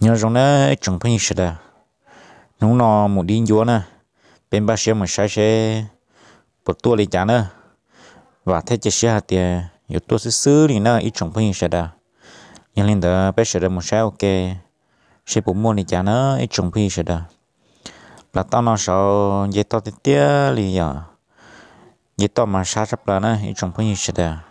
nhớ rong đó trồng phân sẽ đó nông nô một đi vô nè bên ba xe mà sai xe bột tua lên chán nữa và thế chỉ xe hạt tiền yếu tua xứ xứ thì nó ít trồng phân sẽ đó nhưng lên đó bé giờ đó một sai ok xe bột mua lên chán nữa ít trồng phân sẽ đó là tao nó sợ dây to thì tiếc liền giờ dây to mà sai sắp là nó ít trồng phân sẽ đó